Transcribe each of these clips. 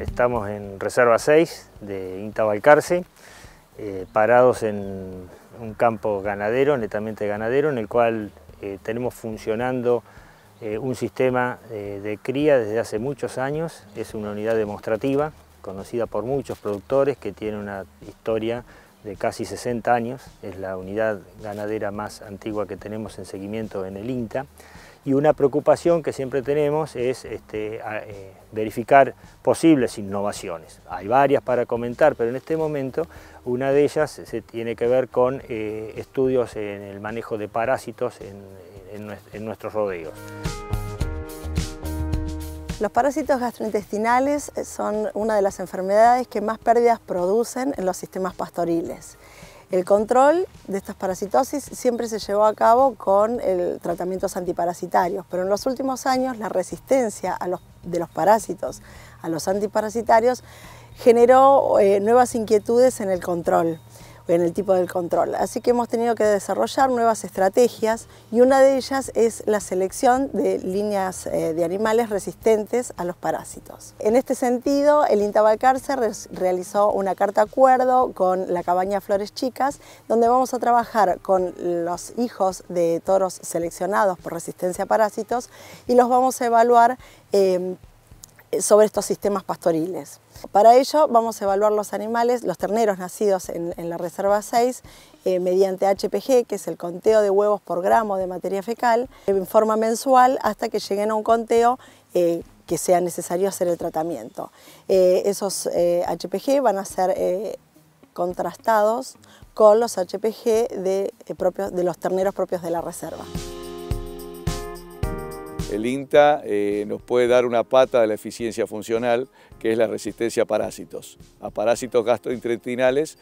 Estamos en Reserva 6 de Intabalcarce, eh, parados en un campo ganadero, netamente ganadero, en el cual eh, tenemos funcionando eh, un sistema de cría desde hace muchos años. Es una unidad demostrativa conocida por muchos productores que tiene una historia de casi 60 años, es la unidad ganadera más antigua que tenemos en seguimiento en el INTA, y una preocupación que siempre tenemos es este, eh, verificar posibles innovaciones. Hay varias para comentar, pero en este momento una de ellas se tiene que ver con eh, estudios en el manejo de parásitos en nuestros rodeos. Los parásitos gastrointestinales eh, son una de las enfermedades que más pérdidas producen en los sistemas pastoriles. El control de estas parasitosis siempre se llevó a cabo con el tratamientos antiparasitarios, pero en los últimos años la resistencia de los parásitos a los antiparasitarios generó eh, nuevas inquietudes en el control en el tipo del control. Así que hemos tenido que desarrollar nuevas estrategias y una de ellas es la selección de líneas eh, de animales resistentes a los parásitos. En este sentido, el se realizó una carta acuerdo con la cabaña Flores Chicas, donde vamos a trabajar con los hijos de toros seleccionados por resistencia a parásitos y los vamos a evaluar em, sobre estos sistemas pastoriles. Para ello vamos a evaluar los animales, los terneros nacidos en, la Reserva 6, eh, mediante HPG, que es el conteo de huevos por gramo de materia fecal, en forma mensual hasta que lleguen a un conteo eh, que sea necesario hacer el tratamiento. Eh, esos HPG van a ser contrastados con los HPG de los terneros propios de la reserva. El INTA eh, nos puede dar una pata de la eficiencia funcional, que es la resistencia a parásitos, a parásitos gastrointestinales,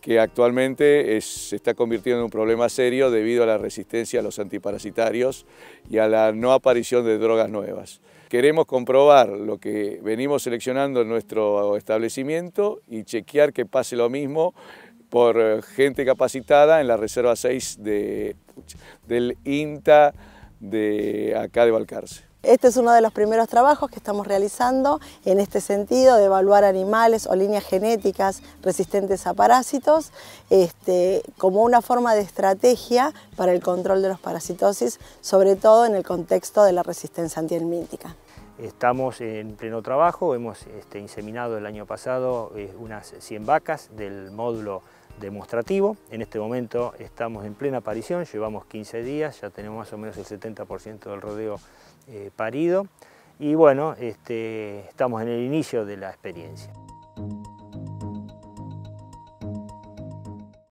que actualmente se está convirtiendo en un problema serio debido a la resistencia a los antiparasitarios y a la no aparición de drogas nuevas. Queremos comprobar lo que venimos seleccionando en nuestro establecimiento y chequear que pase lo mismo por eh, gente capacitada en la Reserva 6 de, del INTA de acá de Valcarce. Este es uno de los primeros trabajos que estamos realizando en este sentido de evaluar animales o líneas genéticas resistentes a parásitos este, como una forma de estrategia para el control de los parasitosis, sobre todo en el contexto de la resistencia antihelmíntica. Estamos en pleno trabajo, hemos este, inseminado el año pasado eh, unas 100 vacas del módulo demostrativo. En este momento estamos en plena aparición, llevamos 15 días, ya tenemos más o menos el 70% del rodeo eh, parido y bueno, este, estamos en el inicio de la experiencia.